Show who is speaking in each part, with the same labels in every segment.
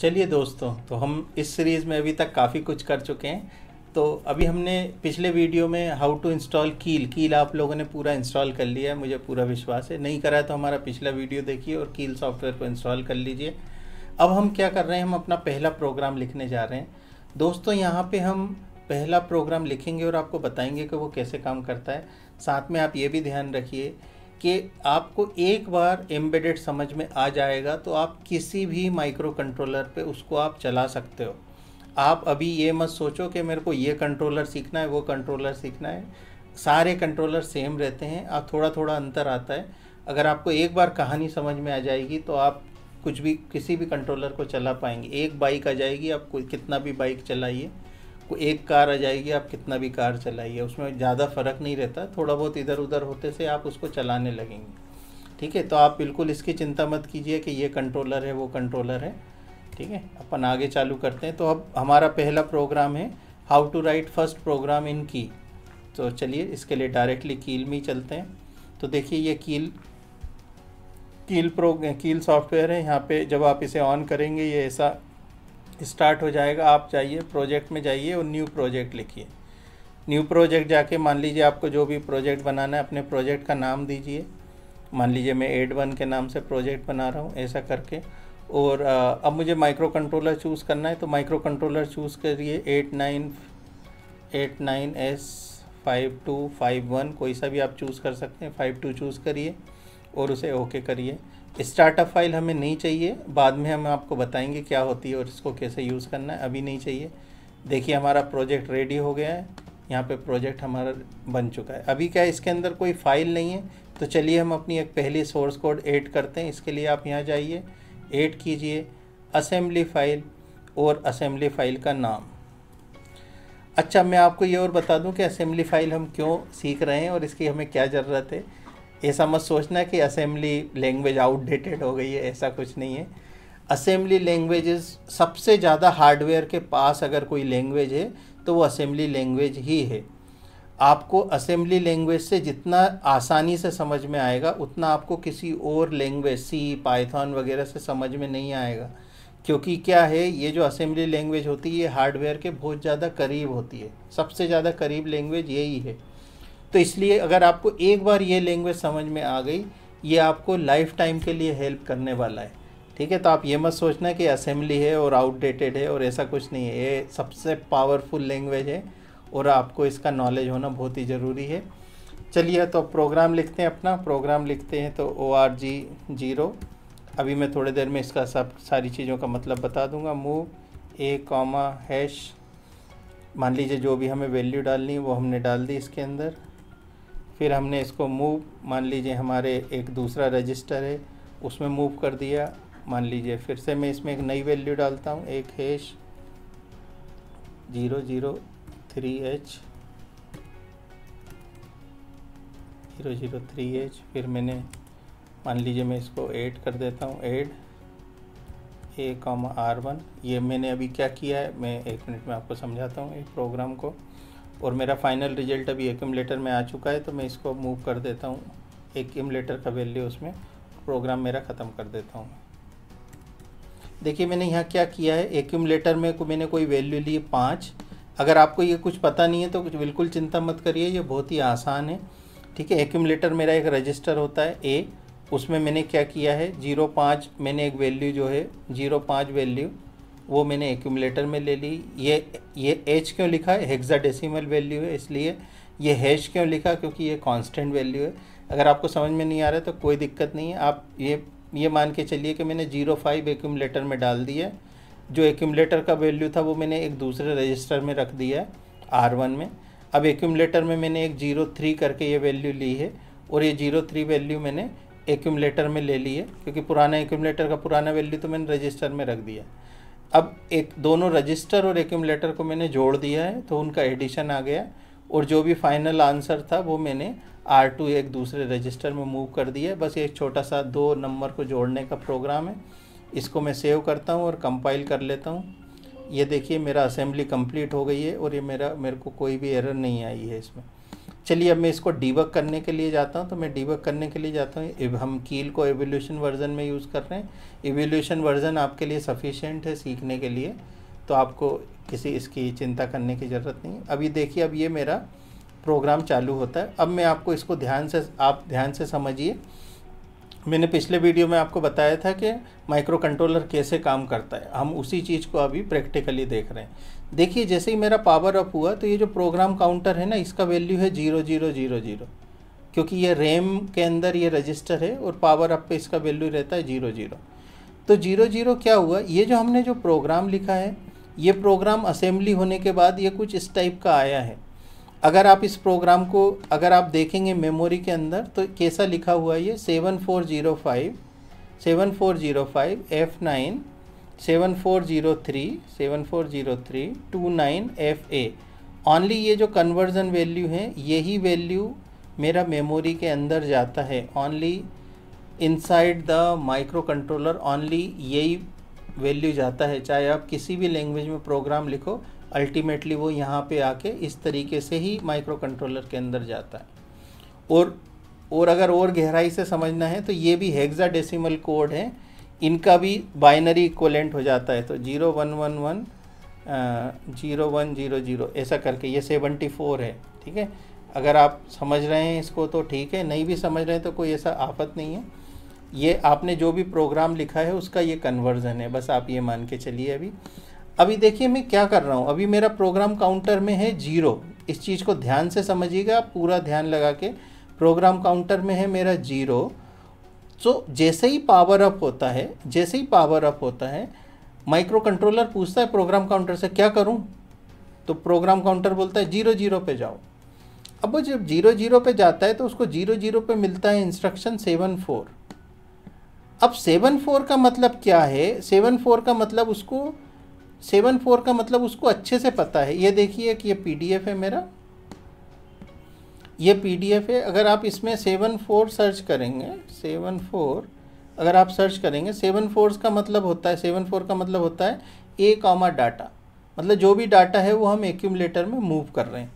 Speaker 1: चलिए दोस्तों तो हम इस सीरीज़ में अभी तक काफ़ी कुछ कर चुके हैं तो अभी हमने पिछले वीडियो में हाउ टू इंस्टॉल कील कील आप लोगों ने पूरा इंस्टॉल कर लिया है मुझे पूरा विश्वास है नहीं करा है तो हमारा पिछला वीडियो देखिए और कील सॉफ्टवेयर को इंस्टॉल कर लीजिए अब हम क्या कर रहे हैं हम अपना पहला प्रोग्राम लिखने जा रहे हैं दोस्तों यहाँ पर हम पहला प्रोग्राम लिखेंगे और आपको बताएंगे कि वो कैसे काम करता है साथ में आप ये भी ध्यान रखिए कि आपको एक बार एम्बेडेड समझ में आ जाएगा तो आप किसी भी माइक्रो कंट्रोलर पे उसको आप चला सकते हो आप अभी ये मत सोचो कि मेरे को ये कंट्रोलर सीखना है वो कंट्रोलर सीखना है सारे कंट्रोलर सेम रहते हैं आप थोड़ा थोड़ा अंतर आता है अगर आपको एक बार कहानी समझ में आ जाएगी तो आप कुछ भी किसी भी कंट्रोलर को चला पाएंगे एक बाइक आ जाएगी आप कितना भी बाइक चलाइए आपको एक कार आ जाएगी आप कितना भी कार चलाइए उसमें ज़्यादा फ़र्क नहीं रहता थोड़ा बहुत इधर उधर होते से आप उसको चलाने लगेंगे ठीक है तो आप बिल्कुल इसकी चिंता मत कीजिए कि ये कंट्रोलर है वो कंट्रोलर है ठीक है अपन आगे चालू करते हैं तो अब हमारा पहला प्रोग्राम है how to write first program in की तो चलिए इसके लिए डायरेक्टली कील में ही चलते हैं तो देखिए ये कील कील प्रो कील सॉफ्टवेयर है यहाँ पे जब आप इसे ऑन करेंगे ये ऐसा स्टार्ट हो जाएगा आप जाइए प्रोजेक्ट में जाइए और न्यू प्रोजेक्ट लिखिए न्यू प्रोजेक्ट जाके मान लीजिए आपको जो भी प्रोजेक्ट बनाना है अपने प्रोजेक्ट का नाम दीजिए मान लीजिए मैं एड वन के नाम से प्रोजेक्ट बना रहा हूँ ऐसा करके और अब मुझे माइक्रो कंट्रोलर चूज़ करना है तो माइक्रो कंट्रोलर चूज़ करिए eight nine eight nine S five two five one कोई सा भी आप चूज़ कर सकते हैं फाइव टू चूज़ करिए और उसे ओके करिए स्टार्टअप फाइल हमें नहीं चाहिए बाद में हम आपको बताएंगे क्या होती है और इसको कैसे यूज़ करना है अभी नहीं चाहिए देखिए हमारा प्रोजेक्ट रेडी हो गया है यहाँ पे प्रोजेक्ट हमारा बन चुका है अभी क्या है इसके अंदर कोई फाइल नहीं है तो चलिए हम अपनी एक पहली सोर्स कोड ऐड करते हैं इसके लिए आप यहाँ जाइए ऐड कीजिए असेंबली फ़ाइल और असेंबली फ़ाइल का नाम अच्छा मैं आपको ये और बता दूं कि असेंबली फ़ाइल हम क्यों सीख रहे हैं और इसकी हमें क्या ज़रूरत है ऐसा मत सोचना कि असेंबली लैंग्वेज आउटडेटेड हो गई है ऐसा कुछ नहीं है असेंबली लैंग्वेजेस सबसे ज़्यादा हार्डवेयर के पास अगर कोई लैंग्वेज है तो वो असेंबली लैंग्वेज ही है आपको असेंबली लैंग्वेज से जितना आसानी से समझ में आएगा उतना आपको किसी और लैंग्वेज सी पाइथन वगैरह से समझ में नहीं आएगा क्योंकि क्या है ये जो असेंबली लैंग्वेज होती है ये हार्डवेयर के बहुत ज़्यादा करीब होती है सबसे ज़्यादा करीब लैंग्वेज यही है तो इसलिए अगर आपको एक बार ये लैंग्वेज समझ में आ गई ये आपको लाइफ टाइम के लिए हेल्प करने वाला है ठीक है तो आप ये मत सोचना कि असेंबली है और आउटडेटेड है और ऐसा कुछ नहीं है ये सबसे पावरफुल लैंग्वेज है और आपको इसका नॉलेज होना बहुत ही ज़रूरी है चलिए तो प्रोग्राम लिखते हैं अपना प्रोग्राम लिखते हैं तो ओ आर जी जीरो अभी मैं थोड़ी देर में इसका सब सारी चीज़ों का मतलब बता दूंगा मूव ए कॉमा हैश मान लीजिए जो भी हमें वैल्यू डालनी है वो हमने डाल दी इसके अंदर फिर हमने इसको मूव मान लीजिए हमारे एक दूसरा रजिस्टर है उसमें मूव कर दिया मान लीजिए फिर से मैं इसमें एक नई वैल्यू डालता हूँ एक hash zero zero three H zero zero three H फिर मैंने मान लीजिए मैं इसको ऐड कर देता हूँ add A comma R one ये मैंने अभी क्या किया है मैं एक मिनट में आपको समझाता हूँ एक प्रोग्राम को और मेरा फाइनल रिजल्ट अभी एक्यूमलेटर में आ चुका है तो मैं इसको मूव कर देता हूँ एक्यूमलेटर का वैल्यू उसमें प्रोग्राम मेरा ख़त्म कर देता हूँ देखिए मैंने यहाँ क्या किया है एक्यूमलेटर में को मैंने कोई वैल्यू ली पाँच अगर आपको ये कुछ पता नहीं है तो कुछ बिल्कुल चिंता मत करिए ये बहुत ही आसान है ठीक है एक्यूमलेटर मेरा एक रजिस्टर होता है ए उसमें मैंने क्या किया है जीरो पाँच मैंने एक वैल्यू जो है जीरो पाँच वैल्यू वो मैंने एक्यूमलेटर में ले ली ये ये एच क्यों लिखा है हेक्साडेसिमल वैल्यू है इसलिए ये हैश क्यों लिखा क्योंकि ये कांस्टेंट वैल्यू है अगर आपको समझ में नहीं आ रहा है तो कोई दिक्कत नहीं है आप ये ये मान के चलिए कि मैंने जीरो फाइव एक्यूमलेटर में डाल दिया जो एक्यूमलेटर का वैल्यू था वो मैंने एक दूसरे रजिस्टर में रख दिया है आर वन में अब एक्यूमलेटर में मैंने एक जीरो थ्री करके ये वैल्यू ली है और ये जीरो थ्री वैल्यू मैंने एक्यूमलेटर में ले ली है क्योंकि पुराना एक्यूमलेटर का पुराना वैल्यू तो मैंने रजिस्टर में रख दिया अब एक दोनों रजिस्टर और एक्यूमलेटर को मैंने जोड़ दिया है तो उनका एडिशन आ गया और जो भी फाइनल आंसर था वो मैंने आर टू एक दूसरे रजिस्टर में मूव कर दिया बस एक छोटा सा दो नंबर को जोड़ने का प्रोग्राम है इसको मैं सेव करता हूँ और कंपाइल कर लेता हूँ ये देखिए मेरा असेंबली कंप्लीट हो गई है और ये मेरा मेरे को कोई भी एरर नहीं आई है इसमें चलिए अब मैं इसको डिबक करने के लिए जाता हूँ तो मैं डिबक करने के लिए जाता हूँ हम कील को एवोल्यूशन वर्जन में यूज़ कर रहे हैं एवोल्यूशन वर्जन आपके लिए सफिशेंट है सीखने के लिए तो आपको किसी इसकी चिंता करने की ज़रूरत नहीं अभी देखिए अब ये मेरा प्रोग्राम चालू होता है अब मैं आपको इसको ध्यान से आप ध्यान से समझिए मैंने पिछले वीडियो में आपको बताया था कि माइक्रो कंट्रोलर कैसे काम करता है हम उसी चीज़ को अभी प्रैक्टिकली देख रहे हैं देखिए जैसे ही मेरा पावर अप हुआ तो ये जो प्रोग्राम काउंटर है ना इसका वैल्यू है जीरो जीरो जीरो जीरो क्योंकि ये रैम के अंदर ये रजिस्टर है और पावर अप पे इसका वैल्यू रहता है जीरो जीरो तो जीरो जीरो क्या हुआ ये जो हमने जो प्रोग्राम लिखा है ये प्रोग्राम असेंबली होने के बाद ये कुछ इस टाइप का आया है अगर आप इस प्रोग्राम को अगर आप देखेंगे मेमोरी के अंदर तो कैसा लिखा हुआ ये seven four zero five seven four zero five F nine seven four zero three seven four zero three two nine F A only ये जो कन्वर्जन वैल्यू है यही वैल्यू मेरा मेमोरी के अंदर जाता है only inside the microcontroller only यही वैल्यू जाता है चाहे आप किसी भी लैंग्वेज में प्रोग्राम लिखो अल्टीमेटली वो यहाँ पे आके इस तरीके से ही माइक्रो कंट्रोलर के अंदर जाता है और और अगर और गहराई से समझना है तो ये भी हेक्सा कोड है इनका भी बाइनरी इक्वलेंट हो जाता है तो zero one one one zero one zero zero ऐसा करके ये सेवेंटी फोर है ठीक है अगर आप समझ रहे हैं इसको तो ठीक है नहीं भी समझ रहे हैं तो कोई ऐसा आफत नहीं है ये आपने जो भी प्रोग्राम लिखा है उसका ये कन्वर्जन है बस आप ये मान के चलिए अभी अभी देखिए मैं क्या कर रहा हूँ अभी मेरा प्रोग्राम काउंटर में है जीरो इस चीज़ को ध्यान से समझिएगा पूरा ध्यान लगा के प्रोग्राम काउंटर में है मेरा जीरो सो जैसे ही पावर अप होता है जैसे ही पावर अप होता है माइक्रो कंट्रोलर पूछता है प्रोग्राम काउंटर से क्या करूँ तो प्रोग्राम काउंटर बोलता है जीरो जीरो पे जाओ अब वो जब जीरो जीरो पे जाता है तो उसको जीरो जीरो पे मिलता है इंस्ट्रक्शन सेवन फोर अब सेवन फोर का मतलब क्या है सेवन फोर का मतलब उसको सेवन फोर का मतलब उसको अच्छे से पता है ये देखिए कि ये पीडीएफ है मेरा ये पीडीएफ है अगर आप इसमें सेवन फोर सर्च करेंगे सेवन फोर अगर आप सर्च करेंगे सेवन फोर का मतलब होता है सेवन फोर का मतलब होता है ए कॉमा डाटा मतलब जो भी डाटा है वो हम एक्यूमलेटर में मूव कर रहे हैं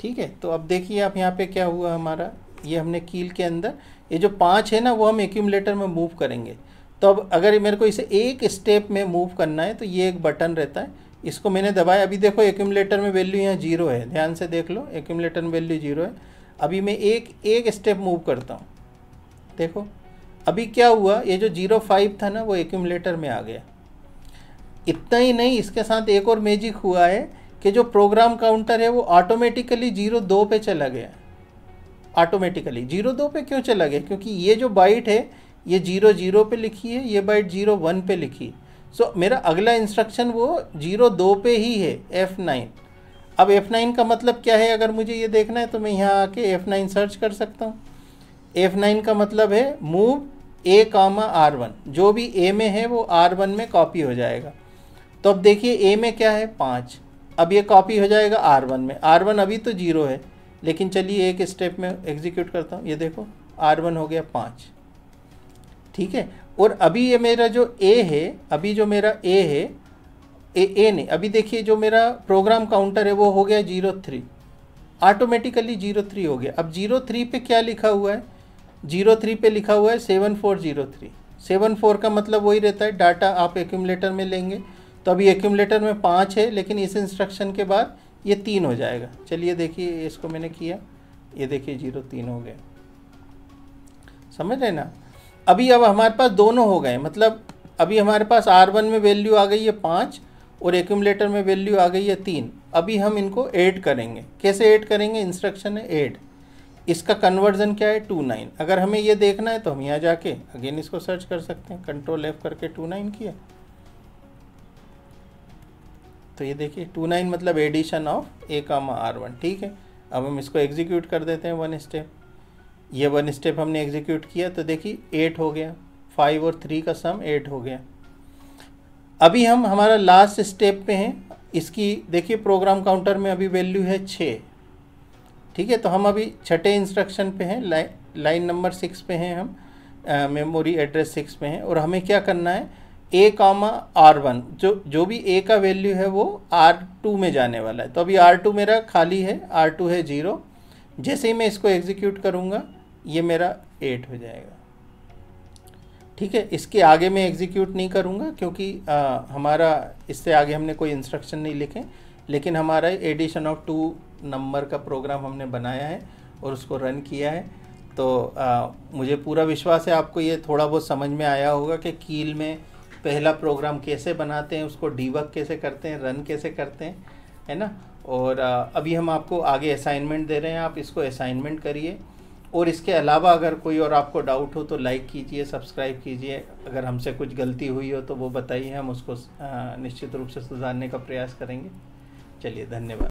Speaker 1: ठीक है तो अब देखिए आप यहाँ पे क्या हुआ हमारा ये हमने कील के अंदर ये जो पाँच है ना वो हम एक्यूमलेटर में मूव करेंगे तो अब अगर मेरे को इसे एक स्टेप में मूव करना है तो ये एक बटन रहता है इसको मैंने दबाया अभी देखो एक्यूमलेटर में वैल्यू यहाँ जीरो है ध्यान से देख लो एक्यूमलेटर में वैल्यू जीरो है अभी मैं एक एक स्टेप मूव करता हूँ देखो अभी क्या हुआ ये जो जीरो फाइव था ना वो एक्यूमलेटर में आ गया इतना ही नहीं इसके साथ एक और मैजिक हुआ है कि जो प्रोग्राम काउंटर है वो ऑटोमेटिकली जीरो दो पे चला गया ऑटोमेटिकली जीरो दो पे क्यों चला गया क्योंकि ये जो बाइट है ये जीरो जीरो पे लिखी है ये बाइट जीरो वन पे लिखी सो so, मेरा अगला इंस्ट्रक्शन वो जीरो दो पे ही है एफ़ नाइन अब एफ़ नाइन का मतलब क्या है अगर मुझे ये देखना है तो मैं यहाँ आके एफ़ नाइन सर्च कर सकता हूँ एफ़ नाइन का मतलब है move A comma R one जो भी ए में है वो आर वन में कॉपी हो जाएगा तो अब देखिए ए में क्या है पाँच अब ये कॉपी हो जाएगा आर वन में आर वन अभी तो जीरो है लेकिन चलिए एक स्टेप में एग्जीक्यूट करता हूँ ये देखो आर वन हो गया पाँच ठीक है और अभी ये मेरा जो ए है अभी जो मेरा ए है ए ए नहीं अभी देखिए जो मेरा प्रोग्राम काउंटर है वो हो गया zero three automatically zero three हो गया अब जीरो थ्री पे क्या लिखा हुआ है जीरो थ्री पे लिखा हुआ है seven four zero three seven four का मतलब वही रहता है डाटा आप एक्यूमलेटर में लेंगे तो अभी एक्यूमलेटर में पाँच है लेकिन इस इंस्ट्रक्शन के बाद ये तीन हो जाएगा चलिए देखिए इसको मैंने किया ये देखिए जीरो तीन हो गया समझ रहे ना अभी अब हमारे पास दोनों हो गए मतलब अभी हमारे पास आर वन में वैल्यू आ गई है पाँच और एक्यूमलेटर में वैल्यू आ गई है तीन अभी हम इनको ऐड करेंगे कैसे ऐड करेंगे इंस्ट्रक्शन है ऐड इसका कन्वर्जन क्या है टू नाइन अगर हमें ये देखना है तो हम यहाँ जाके अगेन इसको सर्च कर सकते हैं कंट्रोल एफ करके टू नाइन किया तो ये देखिए टू नाइन मतलब एडिशन ऑफ ए का आर वन ठीक है अब हम इसको एग्जीक्यूट कर देते हैं वन स्टेप ये वन स्टेप हमने एग्जीक्यूट किया तो देखिए एट हो गया फाइव और थ्री का सम एट हो गया अभी हम हमारा लास्ट स्टेप पे हैं इसकी देखिए प्रोग्राम काउंटर में अभी वैल्यू है छः ठीक है तो हम अभी छठे इंस्ट्रक्शन पे हैं लाइन लाइन नंबर सिक्स पे हैं हम मेमोरी एड्रेस सिक्स पे हैं और हमें क्या करना है ए कामा आर वन जो जो भी ए का वैल्यू है वो आर टू में जाने वाला है तो अभी आर टू मेरा खाली है आर टू है ज़ीरो जैसे ही मैं इसको एग्जीक्यूट करूँगा ये मेरा एट हो जाएगा ठीक है इसके आगे मैं एग्जीक्यूट नहीं करूँगा क्योंकि आ, हमारा इससे आगे हमने कोई इंस्ट्रक्शन नहीं लिखे लेकिन हमारा एडिशन ऑफ टू नंबर का प्रोग्राम हमने बनाया है और उसको रन किया है तो आ, मुझे पूरा विश्वास है आपको ये थोड़ा बहुत समझ में आया होगा कि कील में पहला प्रोग्राम कैसे बनाते हैं उसको डीवक कैसे करते हैं रन कैसे करते हैं है ना और आ, अभी हम आपको आगे असाइनमेंट दे रहे हैं आप इसको असाइनमेंट करिए और इसके अलावा अगर कोई और आपको डाउट हो तो लाइक कीजिए सब्सक्राइब कीजिए अगर हमसे कुछ गलती हुई हो तो वो बताइए हम उसको निश्चित रूप से सुधारने का प्रयास करेंगे चलिए धन्यवाद